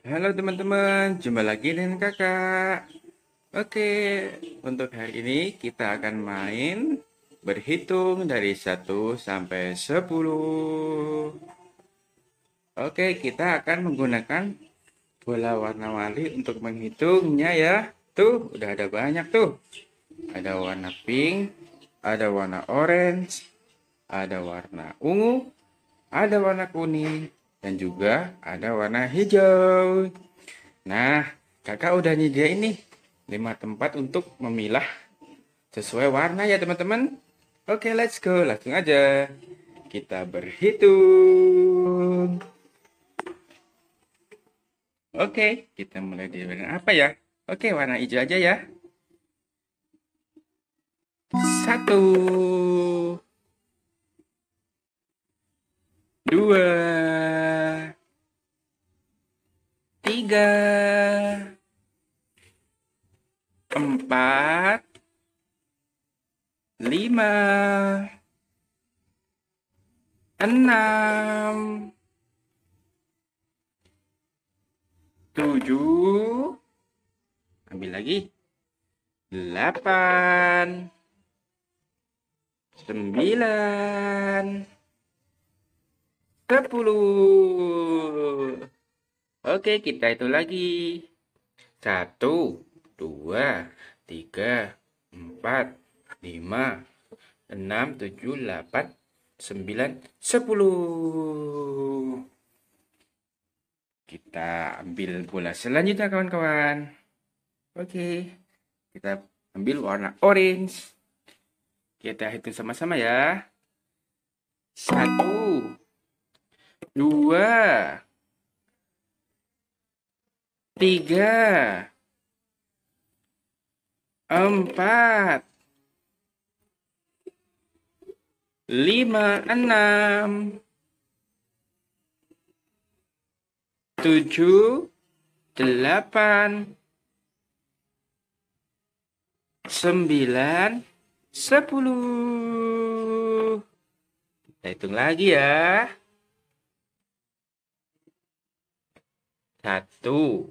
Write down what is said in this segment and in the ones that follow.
Halo teman-teman, jumpa lagi dengan kakak Oke, untuk hari ini kita akan main berhitung dari 1 sampai 10 Oke, kita akan menggunakan bola warna wali untuk menghitungnya ya Tuh, udah ada banyak tuh Ada warna pink, ada warna orange, ada warna ungu, ada warna kuning, dan juga ada warna hijau. Nah, kakak udah nyedia ini lima tempat untuk memilah sesuai warna ya teman-teman. Oke, let's go. Langsung aja. Kita berhitung. Oke, kita mulai di warna apa ya? Oke, warna hijau aja ya. Satu. Dua. tiga, empat, lima, enam, tujuh, ambil lagi, delapan, sembilan, sepuluh. Oke, kita itu lagi. Satu, dua, tiga, empat, lima, enam, tujuh, delapan, sembilan, sepuluh. Kita ambil bola selanjutnya kawan-kawan. Oke, kita ambil warna orange. Kita hitung sama-sama ya. Satu, dua, tiga, empat, lima, enam, tujuh, delapan, sembilan, sepuluh. Kita hitung lagi ya. Satu,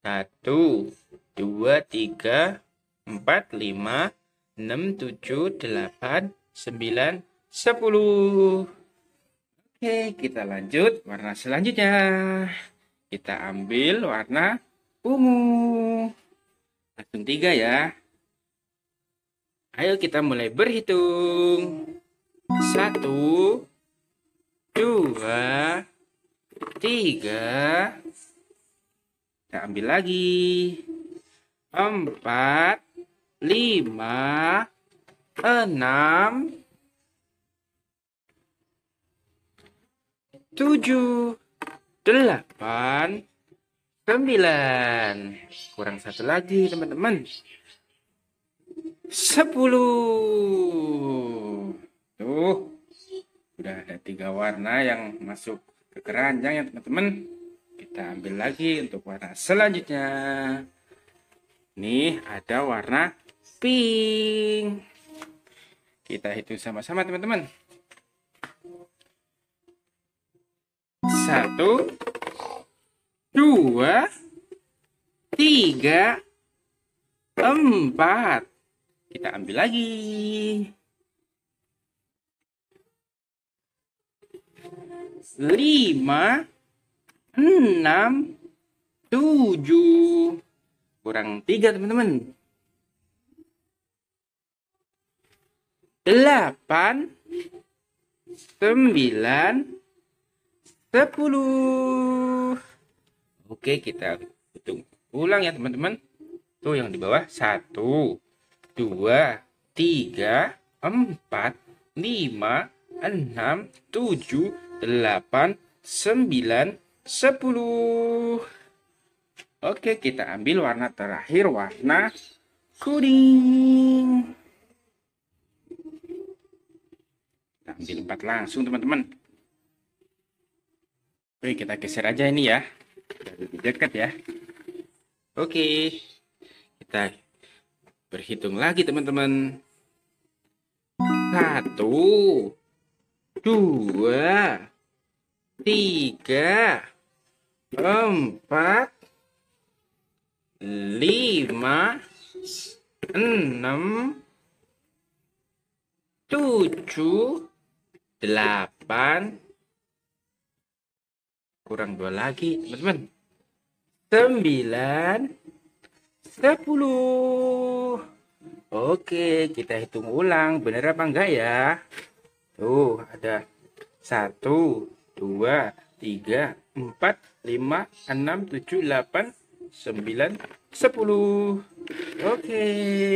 satu, dua, tiga, empat, lima, enam, tujuh, delapan, sembilan, sepuluh. Oke, kita lanjut warna selanjutnya. Kita ambil warna ungu. Langsung tiga ya. Ayo kita mulai berhitung. Satu, dua, tiga, kita ambil lagi. empat lima enam tujuh delapan sembilan Kurang satu lagi, teman-teman. sepuluh Tuh. Udah ada tiga warna yang masuk ke keranjang ya, teman-teman kita ambil lagi untuk warna selanjutnya nih ada warna pink kita hitung sama-sama teman-teman satu dua tiga empat kita ambil lagi lima enam, tujuh, kurang tiga teman-teman. Delapan, sembilan, sepuluh. Oke, kita hitung ulang ya teman-teman. Tuh yang di bawah. Satu, dua, tiga, empat, lima, enam, tujuh, delapan, sembilan, 10. Oke, kita ambil warna terakhir, warna kuning. Kita ambil 4 langsung, teman-teman. Oke, kita geser aja ini ya. Lebih dekat ya. Oke. Kita berhitung lagi, teman-teman. Satu. Dua. Tiga empat, lima, enam, tujuh, delapan, kurang dua lagi, teman-teman. Sembilan, sepuluh. Oke, kita hitung ulang. Bener apa enggak ya? Tuh, ada satu, dua, 3, 4, 5, 6, 7, 8, 9, 10. Oke. Okay.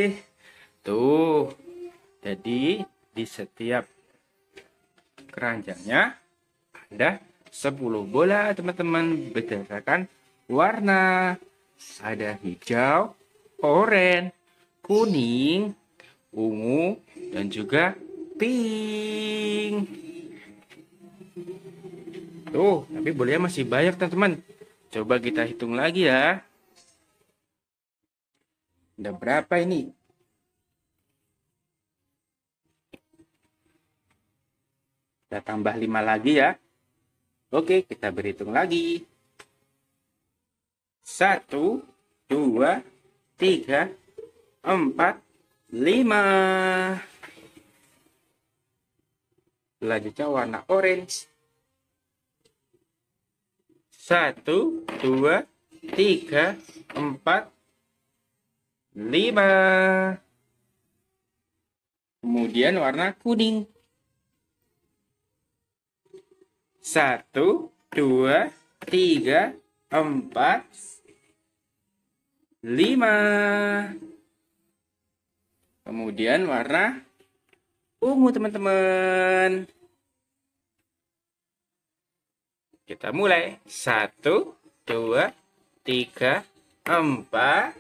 Tuh. Jadi di setiap keranjangnya ada 10 bola teman-teman berdasarkan warna. Ada hijau, oranye, kuning, ungu, dan juga pink. Tuh, tapi bolehnya masih banyak teman-teman. Coba kita hitung lagi ya. Ada berapa ini? Kita tambah 5 lagi ya. Oke, kita berhitung lagi. 1, 2, 3, 4, 5. Selanjutnya warna orange. Satu, dua, tiga, empat, lima. Kemudian warna kuning. Satu, dua, tiga, empat, lima. Kemudian warna ungu teman-teman. Kita mulai. Satu, dua, tiga, empat,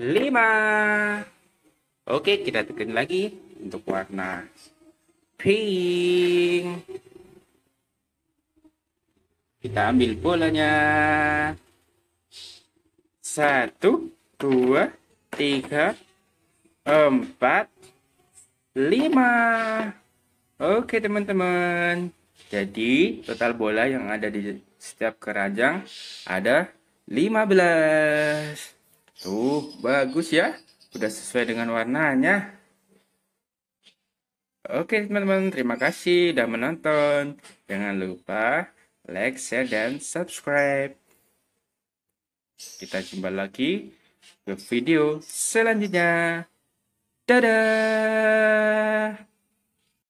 lima. Oke, kita tekan lagi untuk warna pink. Kita ambil bolanya. Satu, dua, tiga, empat, lima. Oke, teman-teman. Jadi total bola yang ada di setiap keranjang ada 15. Tuh, bagus ya. sudah sesuai dengan warnanya. Oke teman-teman, terima kasih sudah menonton. Jangan lupa like, share, dan subscribe. Kita jumpa lagi ke video selanjutnya. Dadah!